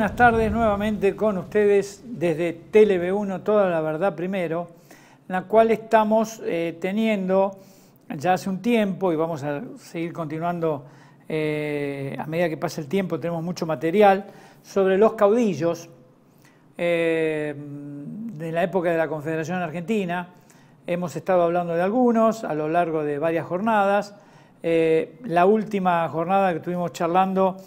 buenas tardes nuevamente con ustedes desde TeleV1, Toda la Verdad Primero, la cual estamos eh, teniendo ya hace un tiempo y vamos a seguir continuando eh, a medida que pasa el tiempo, tenemos mucho material sobre los caudillos eh, de la época de la Confederación Argentina. Hemos estado hablando de algunos a lo largo de varias jornadas. la última jornada que estuvimos charlando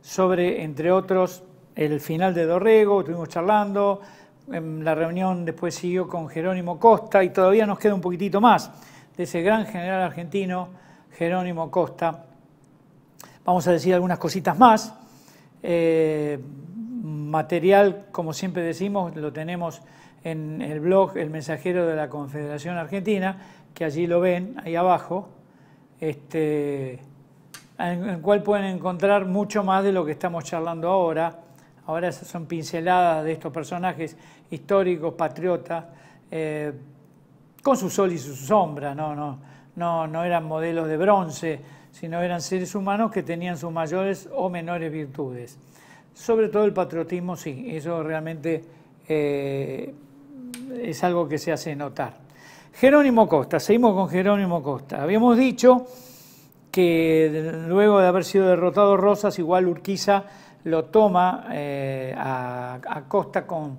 sobre, entre otros, el final de Dorrego, estuvimos charlando, em, la reunión después siguió con Jerónimo Costa y todavía nos queda un poquitito más de ese gran general argentino, Jerónimo Costa. Vamos a decir algunas cositas más. Eh, material, como siempre decimos, lo tenemos en el blog El Mensajero de la Confederación Argentina, que allí lo ven, ahí abajo, este, en el cual pueden encontrar mucho más de lo que estamos charlando ahora ahora son pinceladas de estos personajes históricos, patriotas, eh, con su sol y su sombra, no, eran modelos de bronce, sino eran seres humanos que tenían sus mayores o menores virtudes. Sobre todo el patriotismo, sí, eso realmente eh, es algo que se hace notar. Jerónimo Costa, seguimos con Jerónimo Costa. Habíamos dicho que luego de haber sido derrotado Rosas, igual Urquiza lo toma eh, a, costa con,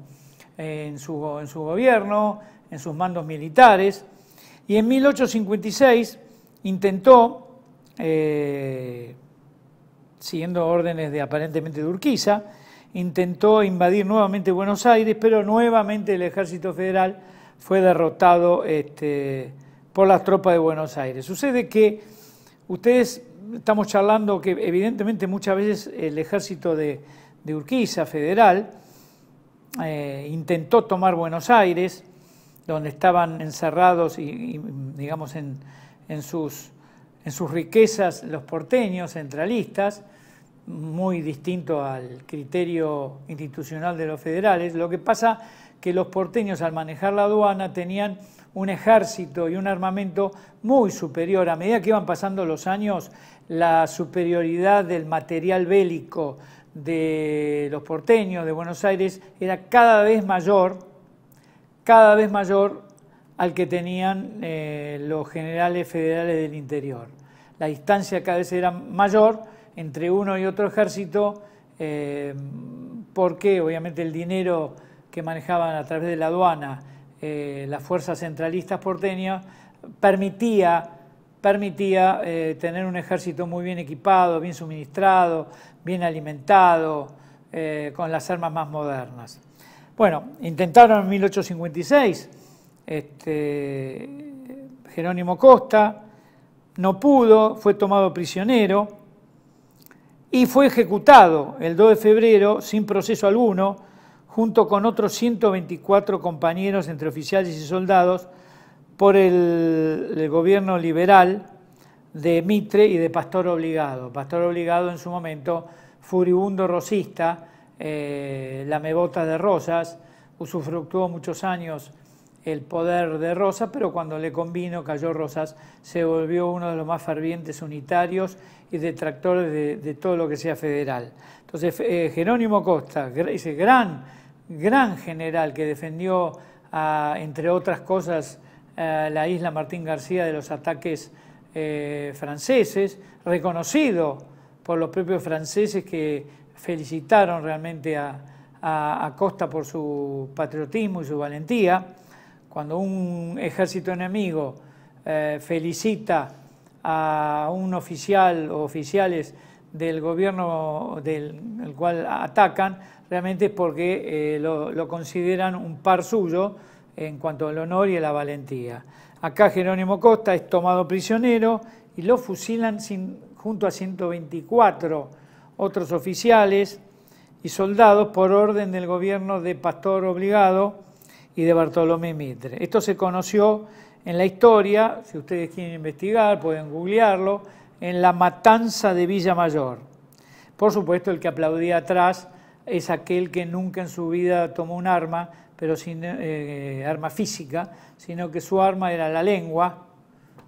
en, su, en, su, gobierno, en sus mandos militares, y en 1856 intentó, eh, siguiendo órdenes de aparentemente de Urquiza, intentó invadir nuevamente Buenos Aires, pero nuevamente el ejército federal fue derrotado este, por las tropas de Buenos Aires. Sucede que ustedes estamos charlando que evidentemente muchas veces el ejército de, Urquiza federal eh, intentó tomar Buenos Aires, donde estaban encerrados y, digamos en, sus, en sus riquezas los porteños centralistas, muy distinto al criterio institucional de los federales. Lo que pasa que los porteños al manejar la aduana tenían un ejército y un armamento muy superior. A medida que iban pasando los años, la superioridad del material bélico de los porteños de Buenos Aires era cada vez mayor, cada vez mayor al que tenían eh, los generales federales del interior. La distancia cada vez era mayor entre uno y otro ejército, eh, porque obviamente el dinero que manejaban a través de la aduana eh, las fuerzas centralistas porteñas permitía, eh, tener un ejército muy bien equipado, bien suministrado, bien alimentado, eh, con las armas más modernas. Bueno, intentaron en 1856 este, Jerónimo Costa, no pudo, fue tomado prisionero y fue ejecutado el 2 de febrero sin proceso alguno junto con otros 124 compañeros entre oficiales y soldados por el, gobierno liberal de Mitre y de Pastor Obligado. Pastor Obligado en su momento, furibundo rosista, eh, la mebota de rosas, usufructuó muchos años el poder de Rosas, pero cuando le convino cayó Rosas, se volvió uno de los más fervientes unitarios y detractores de, todo lo que sea federal. Entonces, eh, Jerónimo Costa, dice, gran gran general que defendió, ah, entre otras cosas, ah, la isla Martín García de los ataques eh, franceses, reconocido por los propios franceses que felicitaron realmente a, Costa por su patriotismo y su valentía. Cuando un ejército enemigo eh, felicita a un oficial o oficiales del gobierno del cual atacan, realmente es porque eh, lo, consideran un par suyo en cuanto al honor y a la valentía. Acá Jerónimo Costa es tomado prisionero y lo fusilan junto a 124 otros oficiales y soldados por orden del gobierno de Pastor Obligado y de Bartolomé Mitre. Esto se conoció en la historia, si ustedes quieren investigar, pueden googlearlo, en la matanza de Villa Mayor. Por supuesto, el que aplaudía atrás es aquel que nunca en su vida tomó un arma, pero sin eh, eh, arma física, sino que su arma era la lengua,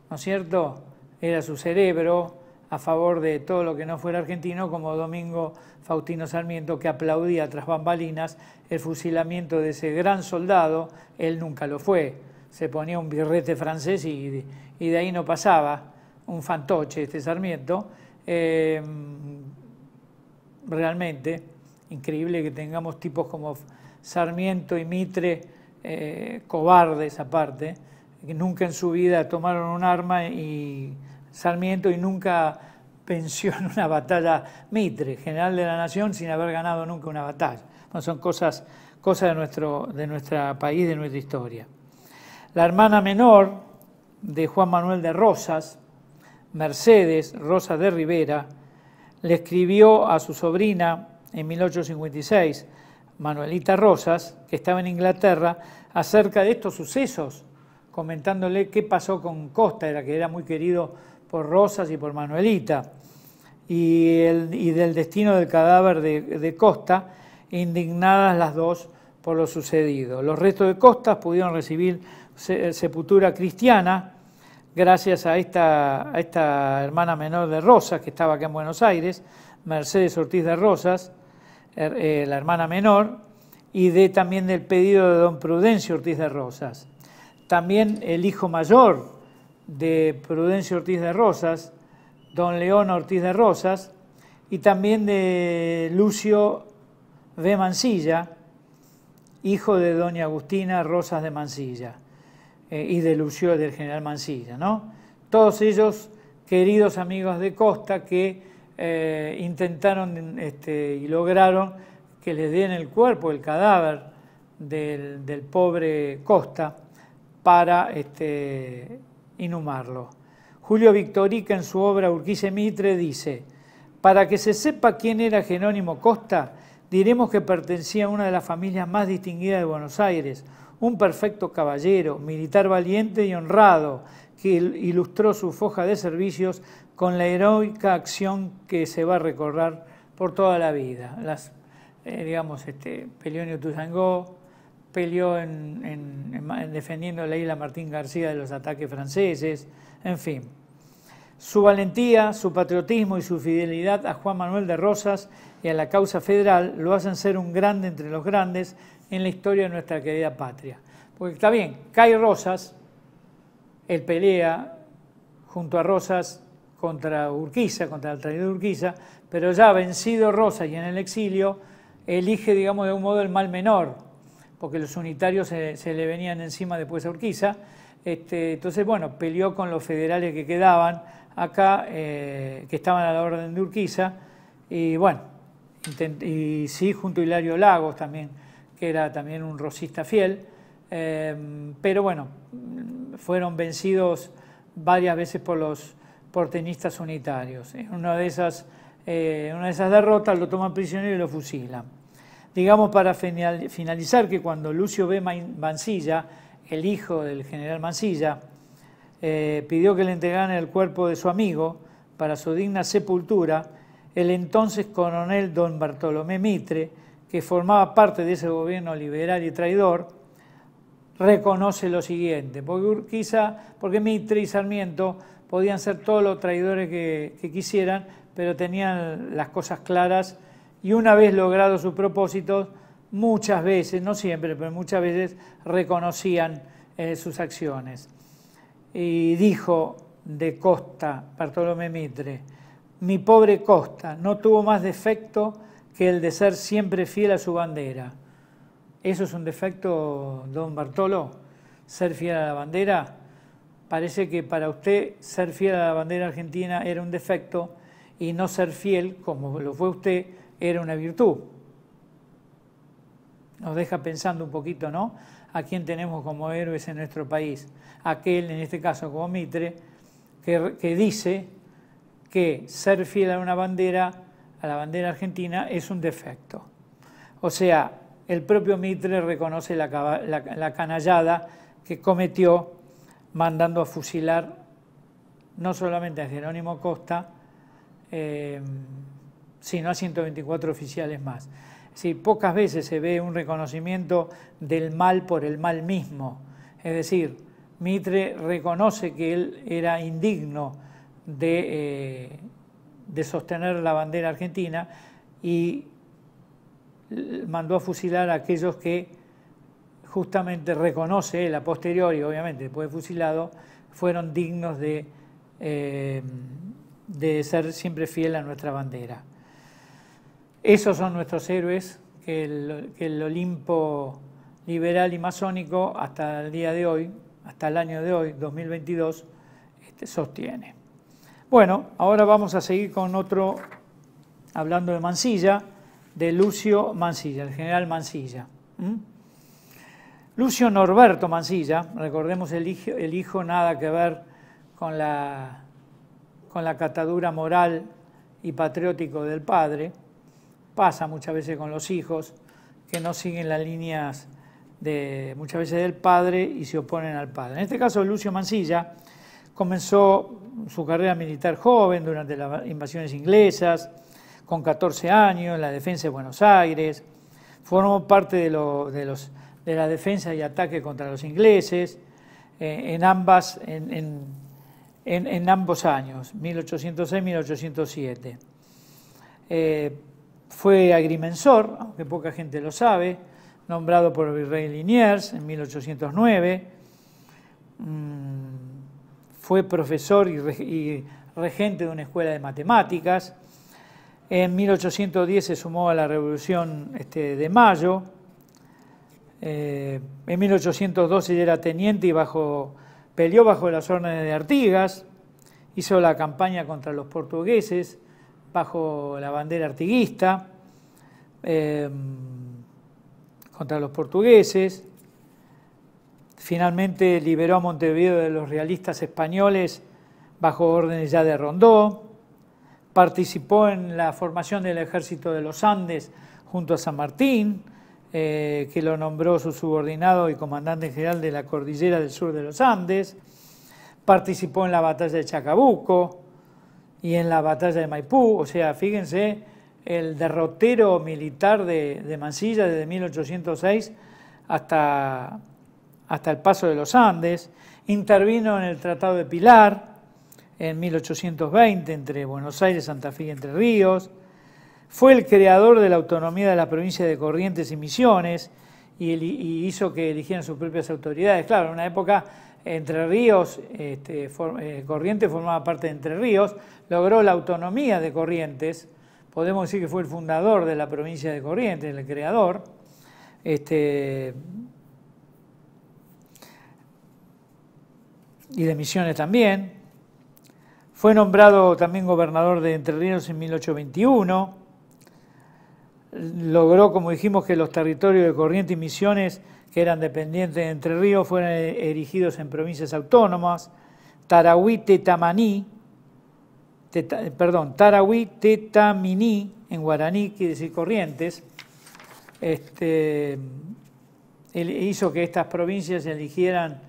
¿no es cierto? Era su cerebro a favor de todo lo que no fuera argentino, como Domingo Faustino Sarmiento, que aplaudía tras bambalinas el fusilamiento de ese gran soldado, él nunca lo fue, se ponía un birrete francés y, de ahí no pasaba, un fantoche este Sarmiento, eh, realmente increíble que tengamos tipos como Sarmiento y Mitre, eh, cobardes aparte, que nunca en su vida tomaron un arma y Sarmiento y nunca pensó en una batalla Mitre, general de la nación, sin haber ganado nunca una batalla. son cosas, cosas de, nuestro, de país, de nuestra historia. La hermana menor de Juan Manuel de Rosas, Mercedes Rosa de Rivera, le escribió a su sobrina en 1856, Manuelita Rosas, que estaba en Inglaterra, acerca de estos sucesos, comentándole qué pasó con Costa, era que era muy querido por Rosas y por Manuelita, y, del destino del cadáver de, Costa, indignadas las dos por lo sucedido. Los restos de Costas pudieron recibir sepultura cristiana gracias a esta, a esta hermana menor de Rosas, que estaba acá en Buenos Aires, Mercedes Ortiz de Rosas, eh, la hermana menor, y de, también del pedido de don Prudencio Ortiz de Rosas. También el hijo mayor de Prudencio Ortiz de Rosas, don León Ortiz de Rosas, y también de Lucio de mancilla hijo de doña Agustina Rosas de mancilla eh, y de Lucio del general mancilla ¿no? Todos ellos queridos amigos de Costa que eh, intentaron este, y lograron que les den el cuerpo, el cadáver del, pobre Costa para este, inhumarlo. Julio Victorica en su obra urquise Mitre dice, para que se sepa quién era Jerónimo Costa, diremos que pertenecía a una de las familias más distinguidas de Buenos Aires, un perfecto caballero, militar valiente y honrado, que ilustró su foja de servicios con la heroica acción que se va a recordar por toda la vida. Las, eh, digamos, este, peleó en Utuzangó, peleó en, defendiendo la isla Martín García de los ataques franceses, en fin. Su valentía, su patriotismo y su fidelidad a Juan Manuel de Rosas y a la causa federal lo hacen ser un grande entre los grandes en la historia de nuestra querida patria. Porque está bien, cae Rosas, él pelea junto a Rosas contra Urquiza, contra el traidor Urquiza, pero ya vencido Rosa y en el exilio, elige, digamos, de un modo el mal menor, porque los unitarios se, le venían encima después a Urquiza. Este, entonces, bueno, peleó con los federales que quedaban acá, eh, que estaban a la orden de Urquiza, y bueno, y sí, junto a Hilario Lagos también, que era también un rosista fiel, eh, pero bueno, fueron vencidos varias veces por los por tenistas unitarios. En ¿eh? una de esas, eh, una de esas derrotas lo toman prisionero y lo fusilan. Digamos para finalizar que cuando Lucio B. Mansilla, el hijo del general Mancilla, eh, pidió que le entregaran el cuerpo de su amigo para su digna sepultura, el entonces coronel don Bartolomé Mitre, que formaba parte de ese gobierno liberal y traidor, reconoce lo siguiente, porque, porque Mitre y Sarmiento podían ser todos los traidores que, quisieran, pero tenían las cosas claras y una vez logrado sus propósitos, muchas veces, no siempre, pero muchas veces reconocían eh, sus acciones. Y dijo de Costa, Bartolomé Mitre, mi pobre Costa no tuvo más defecto que el de ser siempre fiel a su bandera. ¿Eso es un defecto, don Bartolo? ¿Ser fiel a la bandera? Parece que para usted ser fiel a la bandera argentina era un defecto y no ser fiel, como lo fue usted, era una virtud. Nos deja pensando un poquito, ¿no? A quién tenemos como héroes en nuestro país. Aquel, en este caso como Mitre, que, dice que ser fiel a una bandera, a la bandera argentina, es un defecto. O sea, el propio Mitre reconoce la canallada que cometió mandando a fusilar no solamente a Jerónimo Costa, eh, sino a 124 oficiales más. pocas veces se ve un reconocimiento del mal por el mal mismo. Es decir, Mitre reconoce que él era indigno de, eh, de sostener la bandera argentina y mandó a fusilar a aquellos que justamente reconoce la a posteriori, obviamente después de fusilado, fueron dignos de, eh, de ser siempre fiel a nuestra bandera. Esos son nuestros héroes que el, Olimpo liberal y masónico hasta el día de hoy, hasta el año de hoy, 2022, este, sostiene. Bueno, ahora vamos a seguir con otro, hablando de Mansilla, de Lucio Mansilla, el general Mansilla. Lucio Norberto Mancilla, recordemos el hijo, nada que ver con la, con la catadura moral y patriótico del padre, pasa muchas veces con los hijos que no siguen las líneas de, muchas veces del padre y se oponen al padre. En este caso, Lucio Mancilla comenzó su carrera militar joven durante las invasiones inglesas, con 14 años en la defensa de Buenos Aires, formó parte de los de la defensa y ataque contra los ingleses, eh, en, ambas, en, ambos años, 1806-1807. Eh, fue agrimensor, aunque poca gente lo sabe, nombrado por el virrey Liniers en 1809. Mm, fue profesor y, regente de una escuela de matemáticas. En 1810 se sumó a la Revolución este, de Mayo eh, en 1812 ya era teniente y bajo, peleó bajo las órdenes de Artigas, hizo la campaña contra los portugueses bajo la bandera artiguista, eh, contra los portugueses. Finalmente liberó a Montevideo de los realistas españoles bajo órdenes ya de Rondó. Participó en la formación del ejército de los Andes junto a San Martín eh, que lo nombró su subordinado y comandante general de la Cordillera del Sur de los Andes, participó en la batalla de Chacabuco y en la batalla de Maipú, o sea, fíjense el derrotero militar de, de Mansilla desde 1806 hasta, hasta el paso de los Andes, intervino en el Tratado de Pilar en 1820 entre Buenos Aires, Santa Fe y Entre Ríos, fue el creador de la autonomía de la provincia de Corrientes y Misiones y, hizo que eligieran sus propias autoridades. Claro, en una época Entre Ríos, este, eh, Corrientes formaba parte de Entre Ríos, logró la autonomía de Corrientes, podemos decir que fue el fundador de la provincia de Corrientes, el creador. Este, y de Misiones también. Fue nombrado también gobernador de Entre Ríos en 1821 logró, como dijimos, que los territorios de Corrientes y Misiones, que eran dependientes de Entre Ríos, fueran erigidos en provincias autónomas. Tarahui Tetamaní, perdón, Tarahui Tetaminí, en guaraní quiere decir Corrientes, este, hizo que estas provincias eligieran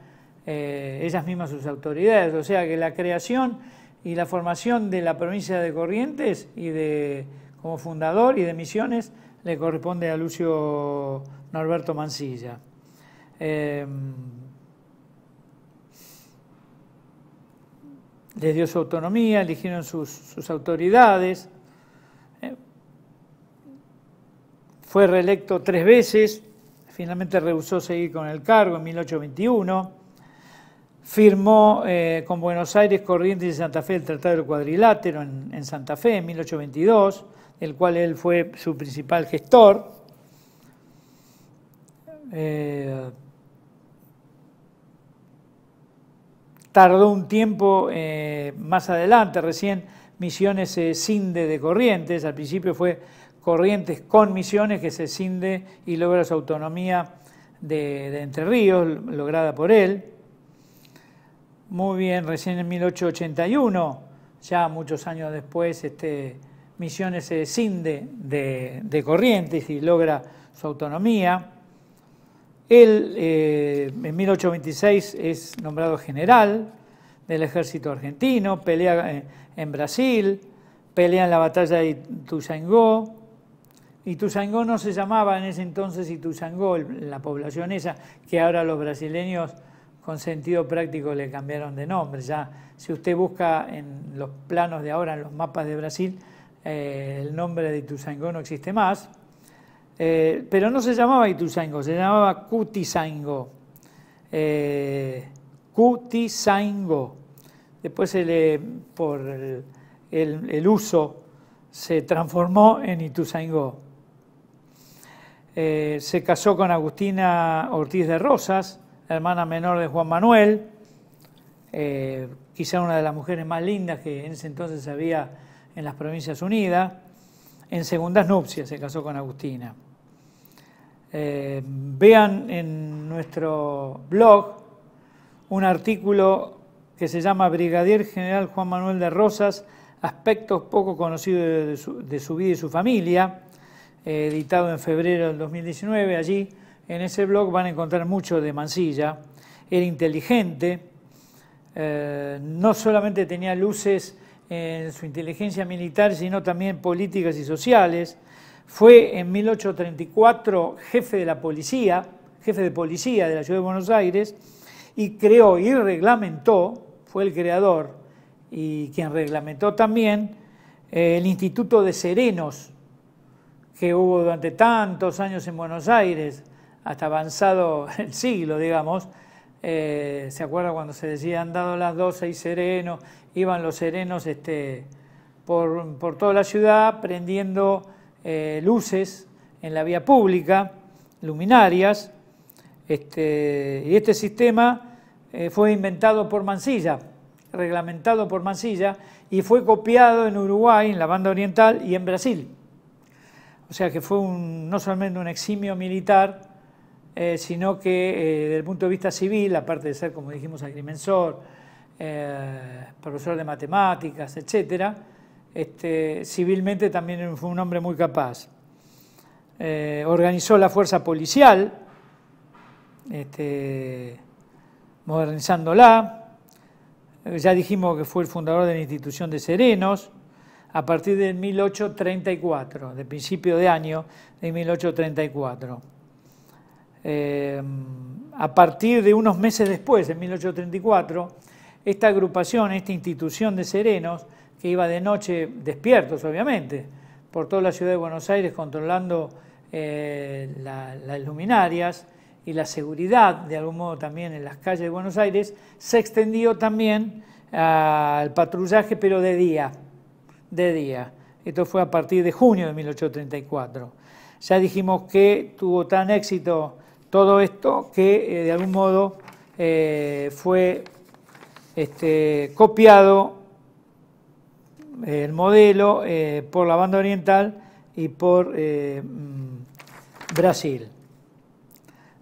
eh, ellas mismas sus autoridades. O sea que la creación y la formación de la provincia de Corrientes y de como fundador y de misiones le corresponde a Lucio Norberto Mancilla. Eh, em, les dio su autonomía, eligieron sus, autoridades, em, fue reelecto tres veces, finalmente rehusó seguir con el cargo en 1821, firmó eh, con Buenos Aires, Corrientes y Santa Fe el Tratado del Cuadrilátero en Santa Fe en 1822, el cual él fue su principal gestor. Eh, tardó un tiempo eh, más adelante, recién Misiones se cinde de Corrientes, al principio fue Corrientes con Misiones que se cinde y logra su autonomía de, de Entre Ríos, lograda por él. Muy bien, recién en 1881, ya muchos años después, este, Misiones se eh, desinde de, Corrientes y logra su autonomía. Él eh, en 1826 es nombrado general del ejército argentino, pelea eh, en Brasil, pelea en la batalla de Ituzaingó. Ituzaingó no se llamaba en ese entonces Ituzaingó, la población esa, que ahora los brasileños con sentido práctico le cambiaron de nombre. Ya si usted busca en los planos de ahora, en los mapas de Brasil, eh, el nombre de Ituzaingó no existe más, eh, pero no se llamaba Ituzaingó, se llamaba Cutizaingó. Eh, Después por el, uso se transformó en Ituzaingó. Eh, se casó con Agustina Ortiz de Rosas, hermana menor de Juan Manuel, quizá una de las mujeres más lindas que en ese entonces había en las Provincias Unidas, en segundas nupcias se casó con Agustina. Eh, vean en nuestro blog un artículo que se llama Brigadier General Juan Manuel de Rosas, aspectos poco conocidos de su, vida y su familia, eh, editado en febrero del 2019. Allí, en ese blog, van a encontrar mucho de Mansilla. Era inteligente, eh, no solamente tenía luces en su inteligencia militar, sino también políticas y sociales. Fue en 1834 jefe de la policía, jefe de policía de la ciudad de Buenos Aires, y creó y reglamentó, fue el creador y quien reglamentó también eh, el Instituto de Serenos, que hubo durante tantos años en Buenos Aires, hasta avanzado el siglo, digamos, eh, ¿Se acuerda cuando se decía han dado las 12 y sereno? Iban los serenos este, por, toda la ciudad prendiendo eh, luces en la vía pública, luminarias. Este, y este sistema eh, fue inventado por Mansilla, reglamentado por Mansilla, y fue copiado en Uruguay, en la banda oriental y en Brasil. O sea que fue no solamente un eximio militar, eh, sino que eh, desde el punto de vista civil, aparte de ser, como dijimos, agrimensor, eh, profesor de matemáticas, etc., este, civilmente también fue un hombre muy capaz. organizó la fuerza policial, este, modernizándola, ya dijimos que fue el fundador de la institución de Serenos, a partir de 1834, de principio de año de 1834. Em, a partir de unos meses después, en 1834, esta agrupación, esta institución de serenos, que iba de noche despiertos, obviamente, por toda la ciudad de Buenos Aires controlando eh, las luminarias y la seguridad, de algún modo también en las calles de Buenos Aires, se extendió también ah, al patrullaje, pero de día, de día. Esto fue a partir de junio de 1834. Ya dijimos que tuvo tan éxito todo esto que eh, de algún modo eh, fue este, copiado eh, el modelo por la banda oriental y por mm, Brasil.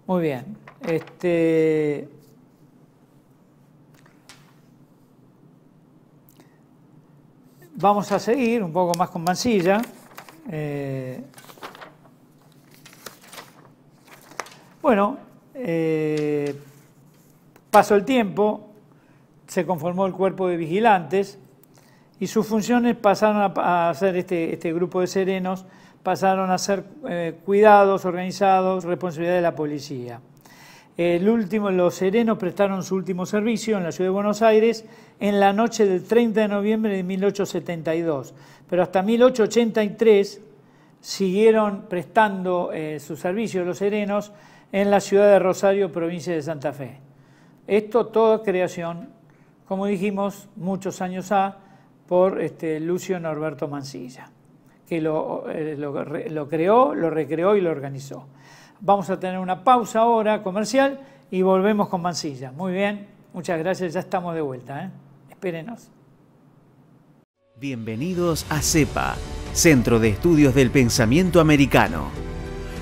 Muy bien. Este, vamos a seguir un poco más con Mansilla. Bueno, eh, pasó el tiempo, se conformó el cuerpo de vigilantes y sus funciones pasaron a, ser este, este, grupo de serenos, pasaron a ser eh, cuidados, organizados, responsabilidad de la policía. El último, los serenos prestaron su último servicio en la ciudad de Buenos Aires en la noche del 30 de noviembre de 1872. Pero hasta 1883 siguieron prestando eh, su servicio los serenos en la ciudad de Rosario, provincia de Santa Fe. Esto toda creación, como dijimos, muchos años A, por este, Lucio Norberto Mancilla, que lo, eh, lo, creó, lo recreó y lo organizó. Vamos a tener una pausa ahora comercial y volvemos con Mancilla. Muy bien, muchas gracias, ya estamos de vuelta. ¿eh? Espérenos. Bienvenidos a CEPA, Centro de Estudios del Pensamiento Americano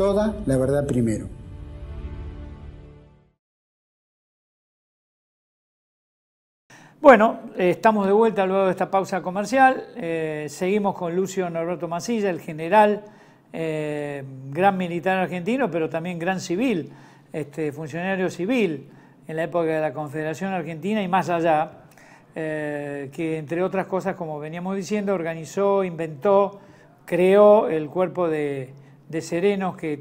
toda la verdad primero. Bueno, eh, estamos de vuelta luego de esta pausa comercial. Eh, seguimos con Lucio Norberto Masilla, el general, eh, gran militar argentino, pero también gran civil, este, funcionario civil en la época de la Confederación Argentina y más allá, que entre otras cosas, como veníamos diciendo, organizó, inventó, creó el cuerpo de de serenos que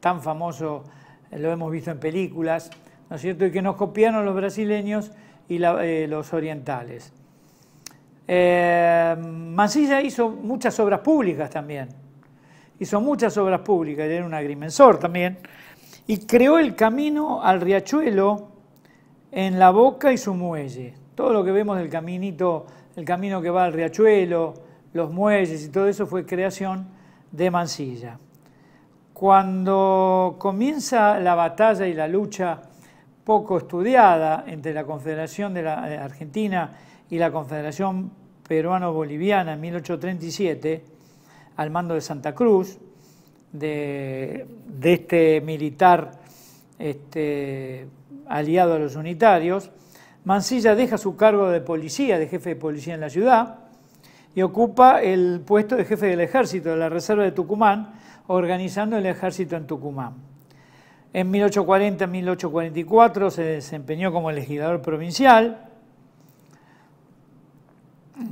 tan famoso eh, lo hemos visto en películas, ¿no es cierto? Y que nos copiaron los brasileños y eh, los orientales. Eh, Mansilla hizo muchas obras públicas también, hizo muchas obras públicas, era un agrimensor también, y creó el camino al riachuelo en la boca y su muelle. Todo lo que vemos del caminito, el camino que va al riachuelo, los muelles y todo eso fue creación de Mansilla. Cuando comienza la batalla y la lucha poco estudiada entre la Confederación de la eh, Argentina y la Confederación Peruano-Boliviana en 1837, al mando de Santa Cruz, de, este militar este, aliado a los unitarios, Mansilla deja su cargo de policía, de jefe de policía en la ciudad, y ocupa el puesto de jefe del ejército de la Reserva de Tucumán organizando el ejército en Tucumán. En 1840-1844 se desempeñó como legislador provincial,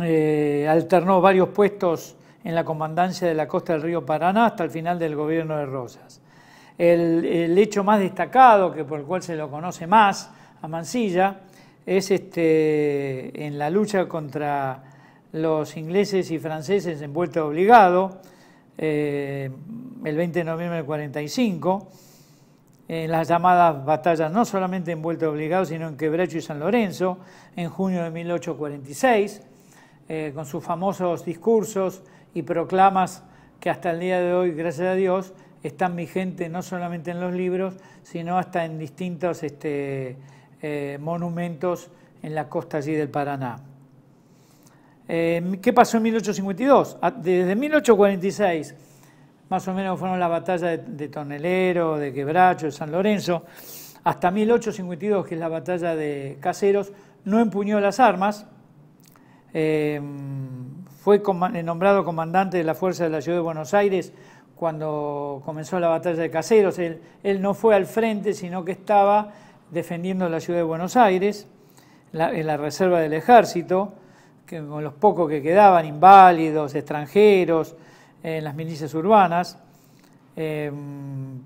eh, alternó varios puestos en la comandancia de la costa del río Paraná hasta el final del gobierno de Rosas. El, hecho más destacado, que por el cual se lo conoce más a Mansilla, es este, en la lucha contra los ingleses y franceses en vuelta obligado, eh, el 20 de noviembre del 45, en las llamadas batallas no solamente en Vuelta Obligado, sino en Quebrecho y San Lorenzo, en junio de 1846, eh, con sus famosos discursos y proclamas que hasta el día de hoy, gracias a Dios, están vigentes no solamente en los libros, sino hasta en distintos este, eh, monumentos en la costa allí del Paraná. Eh, ¿Qué pasó en 1852? Ah, desde 1846, más o menos fueron las batallas de, Tornelero, Tonelero, de Quebracho, de San Lorenzo, hasta 1852, que es la batalla de Caseros, no empuñó las armas, eh, fue eh, nombrado comandante de la Fuerza de la Ciudad de Buenos Aires cuando comenzó la batalla de Caseros, él, no fue al frente, sino que estaba defendiendo la Ciudad de Buenos Aires, en la reserva del ejército, con los pocos que quedaban, inválidos, extranjeros, en las milicias urbanas. Em,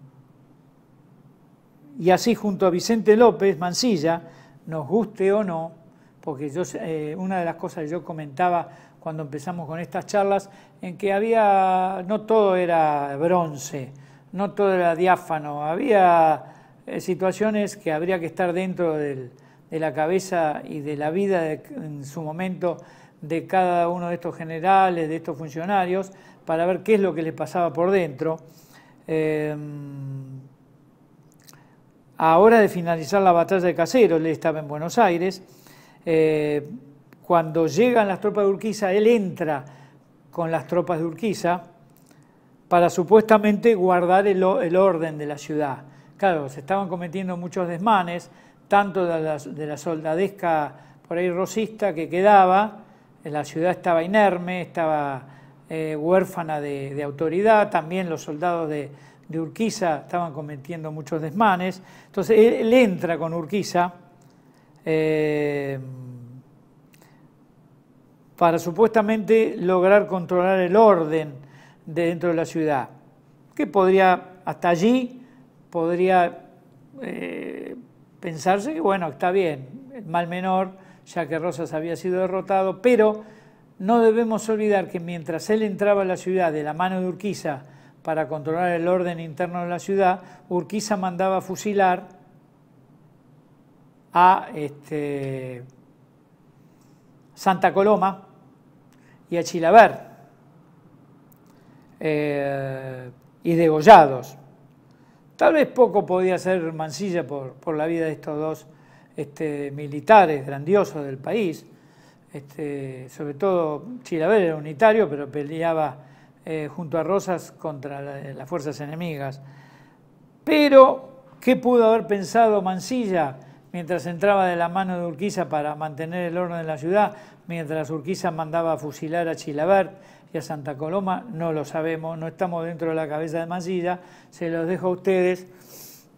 y así junto a Vicente López Mancilla, nos guste o no, porque yo, eh, una de las cosas que yo comentaba cuando empezamos con estas charlas, en que había, no todo era bronce, no todo era diáfano, había eh, situaciones que habría que estar dentro del, de la cabeza y de la vida en su momento de cada uno de estos generales, de estos funcionarios, para ver qué es lo que les pasaba por dentro. Eh, hora de finalizar la batalla de Caseros, él estaba en Buenos Aires. Eh, cuando llegan las tropas de Urquiza, él entra con las tropas de Urquiza para supuestamente guardar el, el orden de la ciudad. Claro, se estaban cometiendo muchos desmanes, tanto de la, soldadesca por ahí rosista que quedaba, la ciudad estaba inerme, estaba eh, huérfana de, autoridad, también los soldados de, Urquiza estaban cometiendo muchos desmanes. Entonces él, entra con Urquiza eh, para supuestamente lograr controlar el orden dentro de la ciudad, que podría, hasta allí, podría eh, pensarse que, bueno, está bien, mal menor, ya que Rosas había sido derrotado, pero no debemos olvidar que mientras él entraba a la ciudad de la mano de Urquiza para controlar el orden interno de la ciudad, Urquiza mandaba fusilar a este, Santa Coloma y a Chilaver eh, y degollados. Tal vez poco podía hacer Mansilla por, la vida de estos dos este, militares grandiosos del país, este, sobre todo chilavert era unitario, pero peleaba eh, junto a Rosas contra las fuerzas enemigas. Pero, ¿qué pudo haber pensado Mansilla mientras entraba de la mano de Urquiza para mantener el orden de la ciudad, mientras Urquiza mandaba a fusilar a Chilabert? y a Santa Coloma, no lo sabemos, no estamos dentro de la cabeza de Mancilla, se los dejo a ustedes,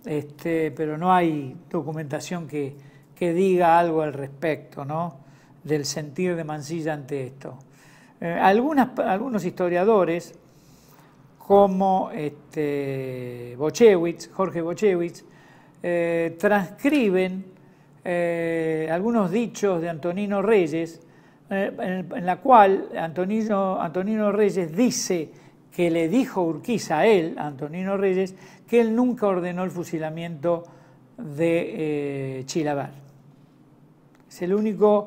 este, pero no hay documentación que, diga algo al respecto, ¿no? del sentir de Mancilla ante esto. Eh, algunos historiadores, como este, Jorge Bochewitz, eh, transcriben eh, algunos dichos de Antonino Reyes, eh, en la cual Antonino, Reyes dice que le dijo Urquiza a él, Antonino Reyes, que él nunca ordenó el fusilamiento de eh, Chilabar. Es el único,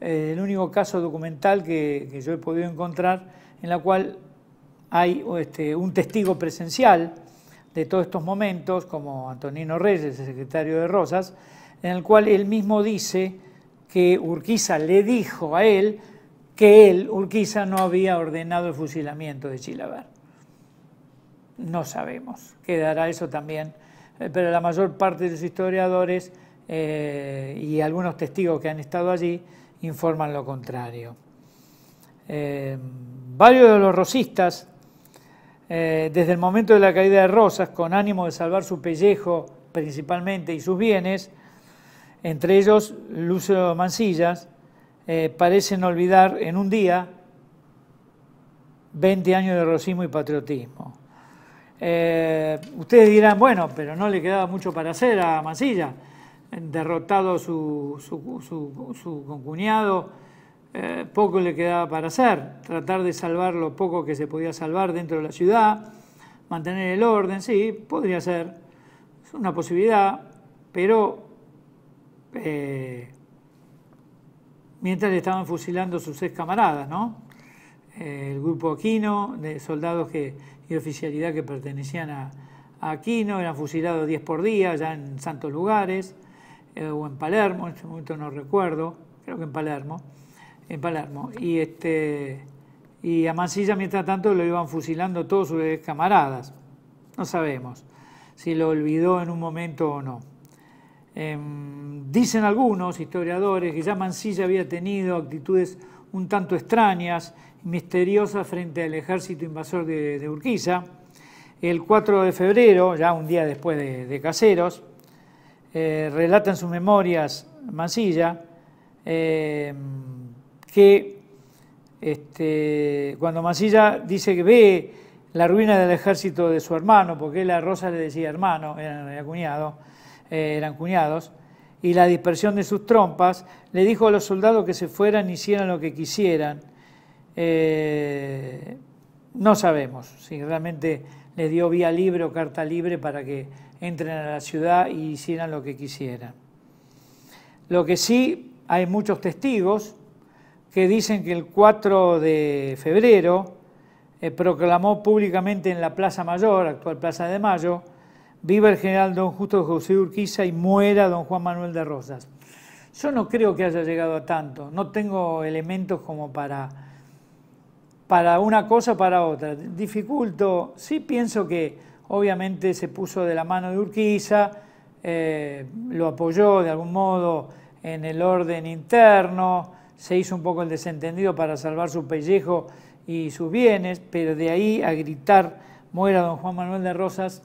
eh, el único caso documental que, yo he podido encontrar en la cual hay este, un testigo presencial de todos estos momentos, como Antonino Reyes, el secretario de Rosas, en el cual él mismo dice que Urquiza le dijo a él que él, Urquiza, no había ordenado el fusilamiento de Chilabar. No sabemos, quedará eso también, eh, pero la mayor parte de los historiadores eh, y algunos testigos que han estado allí informan lo contrario. Eh, varios de los rosistas, desde el momento de la caída de Rosas, con ánimo de salvar su pellejo principalmente y sus bienes, entre ellos, Lucio Mancillas, eh, parecen olvidar en un día 20 años de Rocismo y patriotismo. Eh, ustedes dirán, bueno, pero no le quedaba mucho para hacer a Mancilla, derrotado su, su, concuñado, eh, poco le quedaba para hacer, tratar de salvar lo poco que se podía salvar dentro de la ciudad, mantener el orden, sí, podría ser, es una posibilidad, pero eh, mientras le estaban fusilando sus ex camaradas, ¿no? Eh, el grupo Aquino, de soldados que, y oficialidad que pertenecían a, Aquino, eran fusilados 10 por día, ya en santos lugares, eh, o en Palermo, en este momento no recuerdo, creo que en Palermo, en Palermo. Y, este, y a Mansilla, mientras tanto, lo iban fusilando todos sus ex camaradas. No sabemos si lo olvidó en un momento o no. Em, dicen algunos historiadores que ya Mansilla había tenido actitudes un tanto extrañas y misteriosas frente al ejército invasor de, Urquiza. El 4 de febrero, ya un día después de, Caseros, eh, relatan relata en sus memorias Mansilla em, que este, cuando Mansilla dice que ve la ruina del ejército de su hermano, porque él a Rosa le decía hermano, era, era cuñado, eh, eran cuñados, y la dispersión de sus trompas, le dijo a los soldados que se fueran, y hicieran lo que quisieran. Eh, no sabemos si realmente le dio vía libre o carta libre para que entren a la ciudad y hicieran lo que quisieran. Lo que sí, hay muchos testigos que dicen que el 4 de febrero eh, proclamó públicamente en la Plaza Mayor, actual Plaza de Mayo, viva el general don Justo José Urquiza y muera don Juan Manuel de Rosas. Yo no creo que haya llegado a tanto, no tengo elementos como para, para una cosa para otra. Dificulto, sí pienso que obviamente se puso de la mano de Urquiza, eh, lo apoyó de algún modo en el orden interno, se hizo un poco el desentendido para salvar su pellejo y sus bienes, pero de ahí a gritar muera don Juan Manuel de Rosas,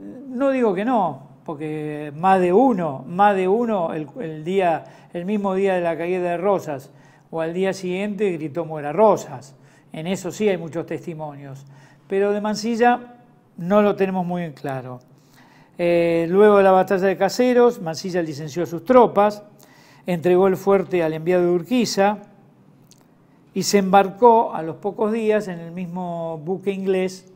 no digo que no, porque más de uno, más de uno el, día, el mismo día de la caída de Rosas o al día siguiente gritó muera Rosas. En eso sí hay muchos testimonios. Pero de Mansilla no lo tenemos muy en claro. Eh, luego de la batalla de Caseros, Mansilla licenció sus tropas, entregó el fuerte al enviado de Urquiza y se embarcó a los pocos días en el mismo buque inglés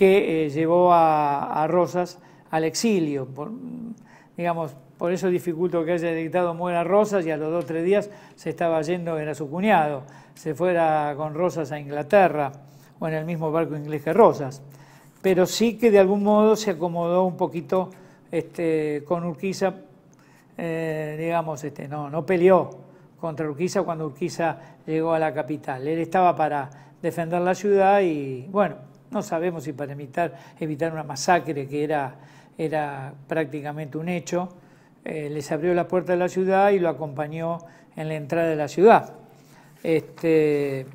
que eh, llevó a, Rosas al exilio. Por, mm, digamos, por eso dificulto que haya dictado muera Rosas y a los dos o tres días se estaba yendo, era su cuñado, se fuera con Rosas a Inglaterra o en el mismo barco inglés que Rosas. Pero sí que de algún modo se acomodó un poquito este, con Urquiza, eh, digamos, este, no, no peleó contra Urquiza cuando Urquiza llegó a la capital. Él estaba para defender la ciudad y bueno, no sabemos si para evitar, evitar una masacre que era, era prácticamente un hecho, eh, les abrió la puerta de la ciudad y lo acompañó en la entrada de la ciudad. Este,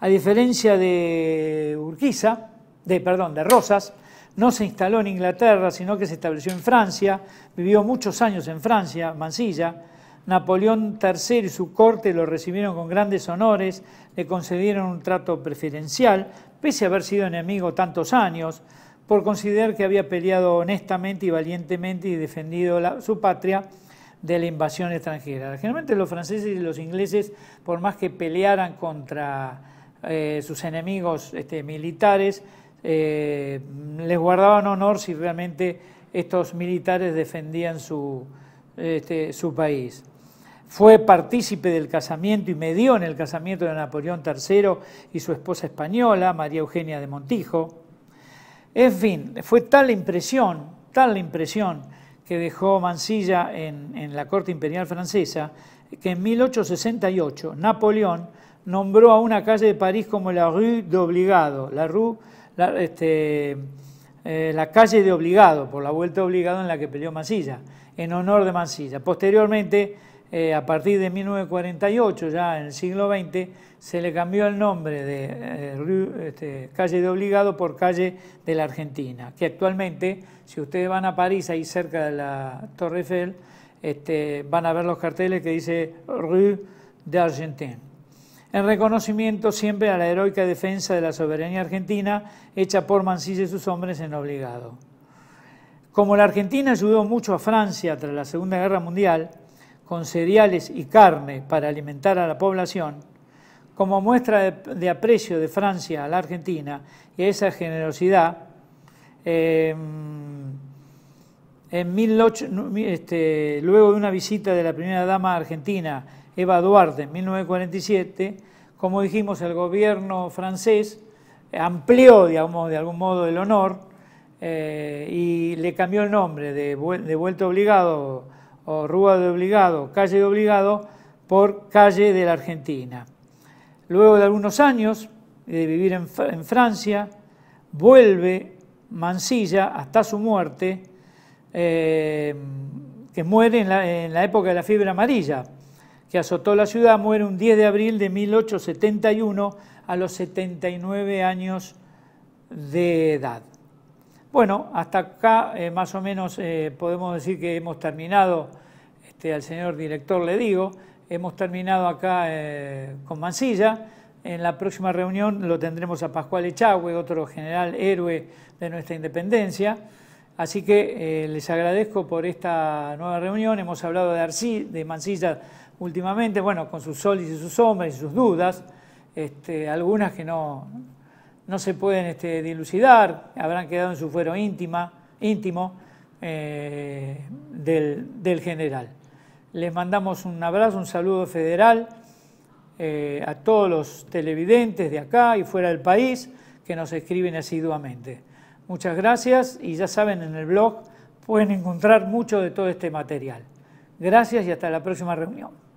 a diferencia de Urquiza, de, perdón, de Rosas, no se instaló en Inglaterra, sino que se estableció en Francia, vivió muchos años en Francia, Mansilla, Napoleón III y su corte lo recibieron con grandes honores, le concedieron un trato preferencial, pese a haber sido enemigo tantos años, por considerar que había peleado honestamente y valientemente y defendido su patria de la invasión extranjera. Generalmente los franceses y los ingleses, por más que pelearan contra eh, sus enemigos este, militares, eh, les guardaban honor si realmente estos militares defendían su este, país fue partícipe del casamiento y dio en el casamiento de Napoleón III y su esposa española, María Eugenia de Montijo. En fin, fue tal la impresión, tal impresión que dejó Mansilla en, la corte imperial francesa, que en 1868 Napoleón nombró a una calle de París como la Rue de Obligado, la, rue, este, eh, la, calle de Obligado, por la vuelta de Obligado en la que peleó Mansilla, en honor de Mansilla. Posteriormente, eh, a partir de 1948, ya en el siglo XX, se le cambió el nombre de eh, este, calle de Obligado por calle de la Argentina, que actualmente, si ustedes van a París, ahí cerca de la Torre Eiffel, este, van a ver los carteles que dice Rue de en reconocimiento siempre a la heroica defensa de la soberanía argentina hecha por Mancilla y sus hombres en Obligado. Como la Argentina ayudó mucho a Francia tras la Segunda Guerra Mundial, con cereales y carne para alimentar a la población, como muestra de, aprecio de Francia a la Argentina y esa generosidad, em, en este, luego de una visita de la primera dama argentina, Eva Duarte, en 1947, como dijimos, el gobierno francés amplió, digamos, de algún modo el honor eh, y le cambió el nombre de, de obligado o Rúa de Obligado, calle de Obligado, por calle de la Argentina. Luego de algunos años eh, de vivir en, Francia, vuelve Mansilla hasta su muerte, eh, que muere en la, en la época de la fiebre amarilla, que azotó la ciudad, muere un 10 de abril de 1871 a los 79 años de edad. Bueno, hasta acá eh, más o menos eh, podemos decir que hemos terminado, este, al señor director le digo, hemos terminado acá eh, con Mansilla. En la próxima reunión lo tendremos a Pascual Echagüe, otro general héroe de nuestra independencia. Así que les agradezco por esta nueva reunión. Hemos hablado de, Arcí, de Mansilla últimamente, bueno, con sus soles y sus sombras y sus dudas, este, algunas que no, no se pueden este, dilucidar, habrán quedado en su fuero íntima, íntimo eh, del, general. Les mandamos un abrazo, un saludo federal eh, a todos los televidentes de acá y fuera del país que nos escriben asiduamente. Muchas gracias y ya saben, en el blog pueden encontrar mucho de todo este material. Gracias y hasta la próxima reunión.